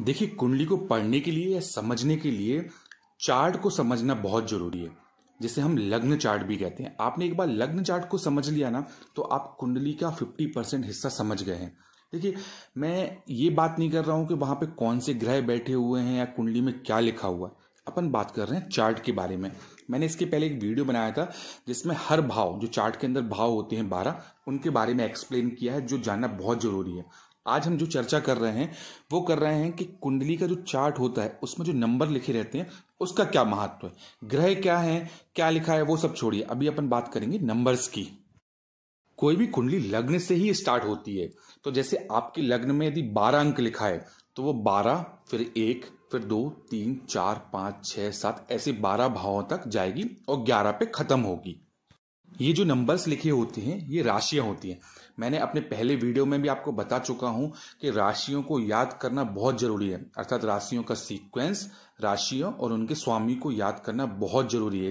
देखिए कुंडली को पढ़ने के लिए या समझने के लिए चार्ट को समझना बहुत जरूरी है जिसे हम लग्न चार्ट भी कहते हैं आपने एक बार लग्न चार्ट को समझ लिया ना तो आप कुंडली का फिफ्टी परसेंट हिस्सा समझ गए हैं देखिए मैं ये बात नहीं कर रहा हूँ कि वहाँ पे कौन से ग्रह बैठे हुए हैं या कुंडली में क्या लिखा हुआ है अपन बात कर रहे हैं चार्ट के बारे में मैंने इसके पहले एक वीडियो बनाया था जिसमें हर भाव जो चार्ट के अंदर भाव होते हैं बारह उनके बारे में एक्सप्लेन किया है जो जानना बहुत जरूरी है आज हम जो चर्चा कर रहे हैं वो कर रहे हैं कि कुंडली का जो चार्ट होता है उसमें जो नंबर लिखे रहते हैं उसका क्या महत्व है ग्रह क्या है क्या लिखा है वो सब छोड़िए अभी अपन बात करेंगे नंबर्स की कोई भी कुंडली लग्न से ही स्टार्ट होती है तो जैसे आपके लग्न में यदि बारह अंक लिखा है तो वो बारह फिर एक फिर दो तीन चार पांच छह सात ऐसे बारह भावों तक जाएगी और ग्यारह पे खत्म होगी ये जो नंबर्स लिखे होते हैं ये राशियां होती हैं मैंने अपने पहले वीडियो में भी आपको बता चुका हूं कि राशियों को याद करना बहुत जरूरी है अर्थात राशियों का सीक्वेंस राशियों और उनके स्वामी को याद करना बहुत जरूरी है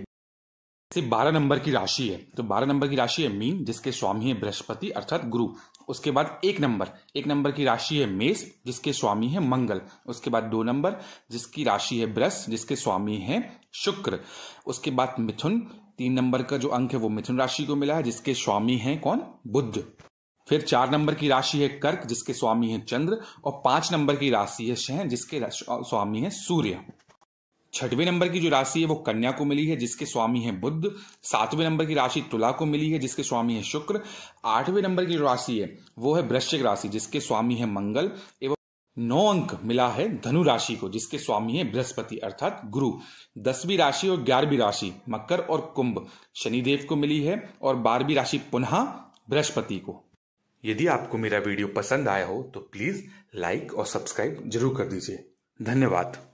जैसे बारह नंबर की राशि है तो बारह नंबर की राशि है मीन जिसके स्वामी है बृहस्पति अर्थात गुरु उसके बाद एक नंबर एक नंबर की राशि है मेष जिसके स्वामी है मंगल उसके बाद दो नंबर जिसकी राशि है ब्रस जिसके स्वामी है शुक्र उसके बाद मिथुन तीन नंबर का जो अंक है वो मिथुन राशि को मिला है जिसके स्वामी हैं कौन बुद्ध फिर चार नंबर की राशि है कर्क जिसके स्वामी है चंद्र और पांच नंबर की राशि है शहन जिसके स्वामी है सूर्य छठवें नंबर की जो राशि है वो कन्या को मिली है जिसके स्वामी है बुद्ध सातवें नंबर की राशि तुला को मिली है जिसके स्वामी है शुक्र आठवें नंबर की जो राशि है वो है वृश्चिक राशि जिसके स्वामी है मंगल एवं नौ अंक मिला है धनु राशि को जिसके स्वामी है बृहस्पति अर्थात गुरु दसवीं राशि और ग्यारहवीं राशि मकर और कुंभ शनिदेव को मिली है और बारहवीं राशि पुनः बृहस्पति को यदि आपको मेरा वीडियो पसंद आया हो तो प्लीज़ लाइक और सब्सक्राइब जरूर कर दीजिए धन्यवाद